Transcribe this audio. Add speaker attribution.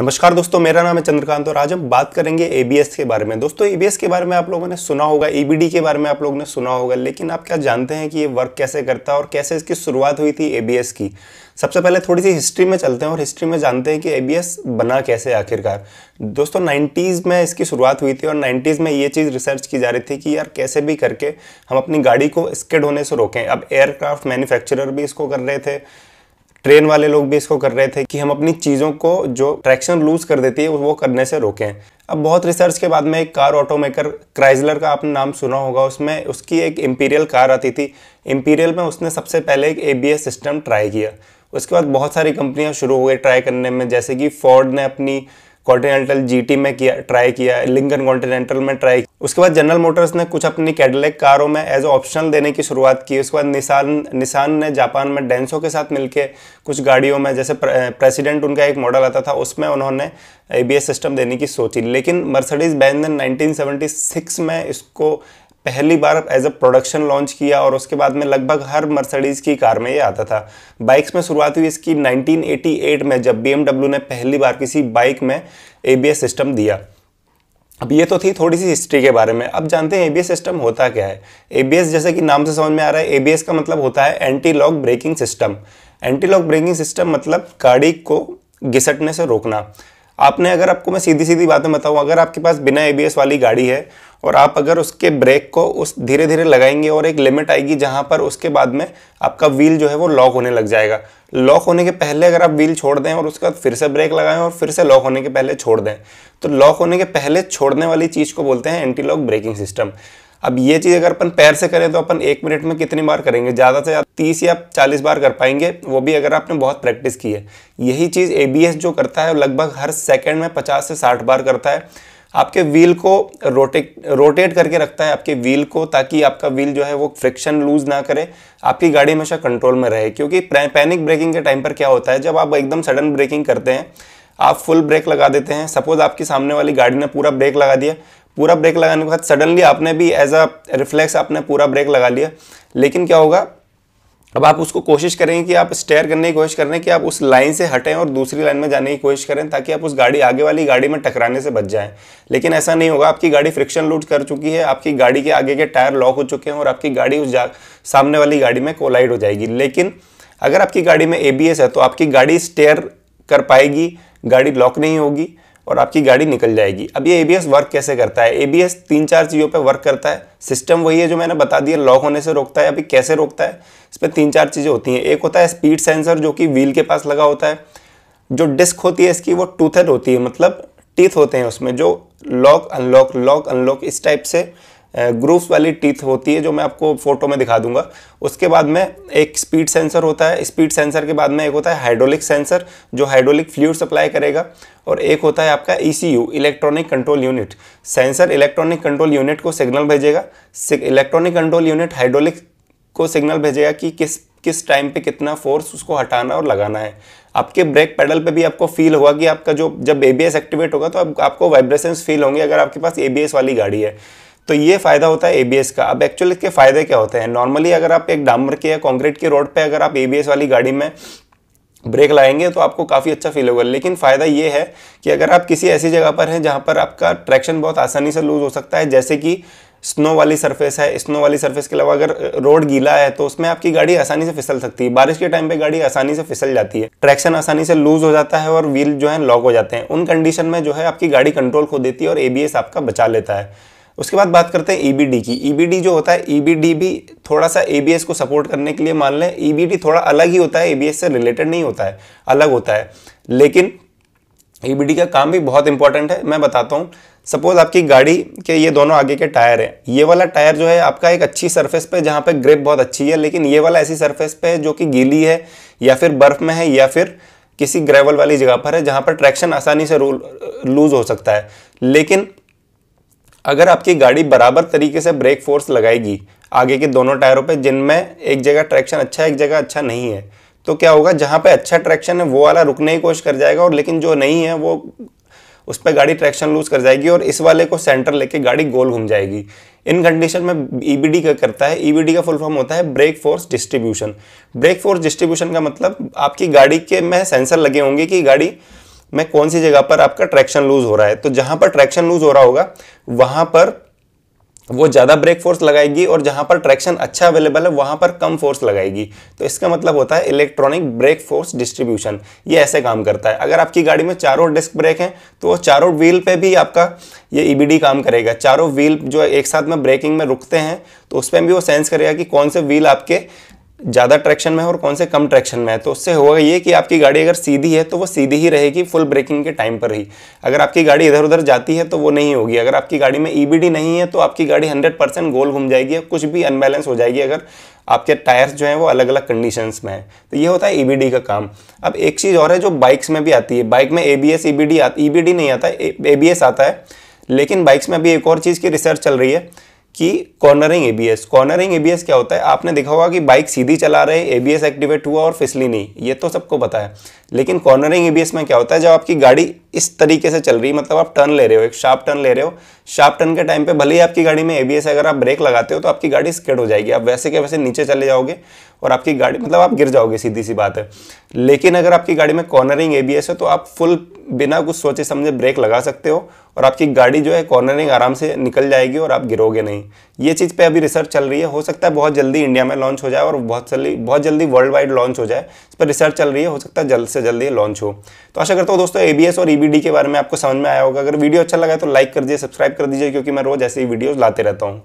Speaker 1: नमस्कार दोस्तों मेरा नाम है चंद्रकांत और आज हम बात करेंगे एबीएस के बारे में दोस्तों एबीएस के बारे में आप लोगों ने सुना होगा ईबीडी के बारे में आप लोगों ने सुना होगा लेकिन आप क्या जानते हैं कि ये वर्क कैसे करता है और कैसे इसकी शुरुआत हुई थी एबीएस की सबसे पहले थोड़ी सी हिस्ट्री में चलते हैं और हिस्ट्री में जानते हैं कि एबीएस बना कैसे आखिरकार दोस्तों नाइन्टीज़ में इसकी शुरुआत हुई थी और नाइन्टीज़ में ये चीज़ रिसर्च की जा रही थी कि यार कैसे भी करके हम अपनी गाड़ी को स्किड होने से रोकें अब एयरक्राफ्ट मैन्युफैक्चरर भी इसको कर रहे थे ट्रेन वाले लोग भी इसको कर रहे थे कि हम अपनी चीज़ों को जो ट्रैक्शन लूज कर देती है वो करने से रोकें अब बहुत रिसर्च के बाद में एक कार ऑटोमेकर क्राइजलर का आपने नाम सुना होगा उसमें उसकी एक इम्पीरियल कार आती थी इम्पीरियल में उसने सबसे पहले एक ए सिस्टम ट्राई किया उसके बाद बहुत सारी कंपनियां शुरू हो गई ट्राई करने में जैसे कि फोर्ड ने अपनी कॉन्टिनेंटल जीटी में किया ट्राई किया लिंकन कॉन्टिनेंटल में ट्राई उसके बाद जनरल मोटर्स ने कुछ अपनी कैडलेक कारों में एज ऑप्शनल देने की शुरुआत की उसके बाद निशान निशान ने जापान में डेंसो के साथ मिलकर कुछ गाड़ियों में जैसे प्रेसिडेंट उनका एक मॉडल आता था उसमें उन्होंने ए सिस्टम देने की सोची लेकिन मर्सडीज बैन ने नाइनटीन में इसको पहली बार एज अ प्रोडक्शन लॉन्च किया और उसके बाद में लगभग हर मर्सडीज़ की कार में ये आता था बाइक्स में शुरुआत हुई इसकी 1988 में जब बी ने पहली बार किसी बाइक में ए सिस्टम दिया अब ये तो थी थोड़ी सी हिस्ट्री के बारे में अब जानते हैं एबीएस सिस्टम होता क्या है एबीएस जैसे कि नाम से समझ में आ रहा है एबीएस का मतलब होता है anti lock braking system anti lock braking system मतलब गाड़ी को घिसटने से रोकना आपने अगर आपको मैं सीधी सीधी बातें बताऊं अगर आपके पास बिना ए वाली गाड़ी है और आप अगर उसके ब्रेक को उस धीरे धीरे लगाएंगे और एक लिमिट आएगी जहाँ पर उसके बाद में आपका व्हील जो है वो लॉक होने लग जाएगा लॉक होने के पहले अगर आप व्हील छोड़ दें और उसके बाद फिर से ब्रेक लगाएं और फिर से लॉक होने के पहले छोड़ दें तो लॉक होने के पहले छोड़ने वाली चीज़ को बोलते हैं एंटी लॉक ब्रेकिंग सिस्टम अब ये चीज़ अगर अपन पैर से करें तो अपन एक मिनट में कितनी बार करेंगे ज़्यादा से ज़्यादा तीस या चालीस बार कर पाएंगे वो भी अगर आपने बहुत प्रैक्टिस की है यही चीज़ ए जो करता है लगभग हर सेकेंड में पचास से साठ बार करता है आपके व्हील को रोटेट रोटेट करके रखता है आपके व्हील को ताकि आपका व्हील जो है वो फ्रिक्शन लूज ना करे आपकी गाड़ी हमेशा कंट्रोल में रहे क्योंकि पैनिक ब्रेकिंग के टाइम पर क्या होता है जब आप एकदम सडन ब्रेकिंग करते हैं आप फुल ब्रेक लगा देते हैं सपोज आपकी सामने वाली गाड़ी ने पूरा ब्रेक लगा दिया पूरा ब्रेक लगाने के बाद सडनली आपने भी एज अ रिफ्लेक्स आपने पूरा ब्रेक लगा लिया लेकिन क्या होगा अब आप उसको कोशिश करेंगे कि आप स्टेयर करने की कोशिश करें कि आप उस लाइन से हटें और दूसरी लाइन में जाने की कोशिश करें ताकि आप उस गाड़ी आगे वाली गाड़ी में टकराने से बच जाएं लेकिन ऐसा नहीं होगा आपकी गाड़ी फ्रिक्शन लूट कर चुकी है आपकी गाड़ी के आगे के टायर लॉक हो चुके हैं और आपकी गाड़ी उस सामने वाली गाड़ी में कोलाइड हो जाएगी लेकिन अगर आपकी गाड़ी में ए है तो आपकी गाड़ी स्टेयर कर पाएगी गाड़ी लॉक नहीं होगी और आपकी गाड़ी निकल जाएगी अब ये एबीएस वर्क कैसे करता है एबीएस तीन चार चीज़ों पे वर्क करता है सिस्टम वही है जो मैंने बता दिया लॉक होने से रोकता है अभी कैसे रोकता है इस पर तीन चार चीज़ें होती हैं एक होता है स्पीड सेंसर जो कि व्हील के पास लगा होता है जो डिस्क होती है इसकी वो टूथेड होती है मतलब टीथ होते हैं उसमें जो लॉक अनलॉक लॉक अनलॉक इस टाइप से ग्रूव्स वाली टीथ होती है जो मैं आपको फोटो में दिखा दूंगा उसके बाद में एक स्पीड सेंसर होता है स्पीड सेंसर के बाद में एक होता है हाइड्रोलिक सेंसर जो हाइड्रोलिक फ्लूड सप्लाई करेगा और एक होता है आपका E electronic control unit sensor electronic control unit को सिग्नल भेजेगा इलेक्ट्रॉनिक कंट्रोल यूनिट हाइड्रोलिक को सिग्नल भेजेगा कि किस किस टाइम पे कितना फोर्स उसको हटाना और लगाना है आपके ब्रेक पेडल पे भी आपको फील होगा कि आपका जो जब एबीएस एक्टिवेट होगा तो आप, आपको वाइब्रेशंस फील होंगे अगर आपके पास एबीएस वाली गाड़ी है तो ये फायदा होता है एबीएस का अब एक्चुअली इसके फायदे क्या होते हैं नॉर्मली अगर आप एक डामर के या कॉन्क्रीट की रोड पे अगर आप एबीएस वाली गाड़ी में ब्रेक लाएंगे तो आपको काफ़ी अच्छा फील होगा लेकिन फ़ायदा ये है कि अगर आप किसी ऐसी जगह पर हैं जहाँ पर आपका ट्रैक्शन बहुत आसानी से लूज हो सकता है जैसे कि स्नो वाली सरफेस है स्नो वाली सरफेस के अलावा अगर रोड गीला है तो उसमें आपकी गाड़ी आसानी से फिसल सकती है बारिश के टाइम पे गाड़ी आसानी से फिसल जाती है ट्रैक्शन आसानी से लूज हो जाता है और व्हील जो है लॉक हो जाते हैं उन कंडीशन में जो है आपकी गाड़ी कंट्रोल खो देती है और एबीएस आपका बचा लेता है उसके बाद बात करते हैं ईबीडी e की ईबीडी e जो होता है ईबीडी e भी थोड़ा सा एबीएस को सपोर्ट करने के लिए मान लें ईबीडी थोड़ा अलग ही होता है एबीएस से रिलेटेड नहीं होता है अलग होता है लेकिन ईबीडी का काम भी बहुत इंपॉर्टेंट है मैं बताता हूँ सपोज आपकी गाड़ी के ये दोनों आगे के टायर हैं ये वाला टायर जो है आपका एक अच्छी सरफेस पे जहाँ पे ग्रिप बहुत अच्छी है लेकिन ये वाला ऐसी सरफेस पे है जो कि गीली है या फिर बर्फ़ में है या फिर किसी ग्रेवल वाली जगह पर है जहाँ पर ट्रैक्शन आसानी से लूज़ हो सकता है लेकिन अगर आपकी गाड़ी बराबर तरीके से ब्रेक फोर्स लगाएगी आगे के दोनों टायरों पे जिनमें एक जगह ट्रैक्शन अच्छा है एक जगह अच्छा नहीं है तो क्या होगा जहाँ पे अच्छा ट्रैक्शन है वो वाला रुकने की कोशिश कर जाएगा और लेकिन जो नहीं है वो उस पर गाड़ी ट्रैक्शन लूज कर जाएगी और इस वाले को सेंटर लेके गाड़ी गोल घूम जाएगी इन कंडीशन में ई e का करता है ई e का फुल फॉर्म होता है brake force distribution brake force distribution का मतलब आपकी गाड़ी के में सेंसर लगे होंगे कि गाड़ी में कौन सी जगह पर आपका ट्रैक्शन लूज हो रहा है तो जहां पर ट्रैक्शन लूज हो रहा होगा वहां पर वो ज़्यादा ब्रेक फोर्स लगाएगी और जहां पर ट्रैक्शन अच्छा अवेलेबल है वहां पर कम फोर्स लगाएगी तो इसका मतलब होता है इलेक्ट्रॉनिक ब्रेक फोर्स डिस्ट्रीब्यूशन ये ऐसे काम करता है अगर आपकी गाड़ी में चारों डिस्क ब्रेक हैं तो वो चारों व्हील पे भी आपका ये ईबीडी e काम करेगा चारों व्हील जो एक साथ में ब्रेकिंग में रुकते हैं तो उस पर भी वो सेंस करेगा कि कौन से व्हील आपके ज़्यादा ट्रैक्शन में है और कौन से कम ट्रैक्शन में है तो उससे होगा ये कि आपकी गाड़ी अगर सीधी है तो वो सीधी ही रहेगी फुल ब्रेकिंग के टाइम पर ही अगर आपकी गाड़ी इधर उधर जाती है तो वो नहीं होगी अगर आपकी गाड़ी में ई e नहीं है तो आपकी गाड़ी हंड्रेड परसेंट गोल घूम जाएगी या कुछ भी अनबैलेंस हो जाएगी अगर आपके टायर्स जो हैं वो अलग अलग कंडीशंस में है तो ये होता है ई e का काम अब एक चीज़ और है जो बाइक्स में भी आती है बाइक में ए बी एस ई नहीं आता ए आता है लेकिन बाइक्स में अभी एक और चीज़ की रिसर्च चल रही है कि कॉर्नरिंग एबीएस कॉर्नरिंग एबीएस क्या होता है आपने देखा होगा कि बाइक सीधी चला रहे एबीएस एक्टिवेट हुआ और फिसली नहीं ये तो सबको पता है लेकिन कॉर्नरिंग एबीएस में क्या होता है जब आपकी गाड़ी इस तरीके से चल रही है मतलब आप टर्न ले रहे हो एक शार्प टर्न ले रहे हो शार्प टर्न के टाइम पर भले ही आपकी गाड़ी में एबीएस अगर आप ब्रेक लगाते हो तो आपकी गाड़ी स्किड हो जाएगी आप वैसे के वैसे नीचे चले जाओगे और आपकी गाड़ी मतलब आप गिर जाओगे सीधी सी बात है लेकिन अगर आपकी गाड़ी में कॉर्नरिंग एबीएस है तो आप फुल बिना कुछ सोचे समझे ब्रेक लगा सकते हो और आपकी गाड़ी जो है कॉर्नरिंग आराम से निकल जाएगी और आप गिरोगे नहीं ये चीज़ पे अभी रिसर्च चल रही है हो सकता है बहुत जल्दी इंडिया में लॉन्च हो जाए और बहुत जल्दी बहुत जल्दी वर्ल्ड वाइड लॉन्च हो जाए इस पर रिसर्च चल रही है हो सकता है जल्द से जल्दी लॉन्च हो तो आशा करता हूँ दोस्तों ए और ई के बारे में आपको समझ में आया होगा अगर वीडियो अच्छा लगा तो लाइक कर दीजिए सब्सक्राइब कर दीजिए क्योंकि मैं रोज़ ऐसी वीडियोज़ लाते रहता हूँ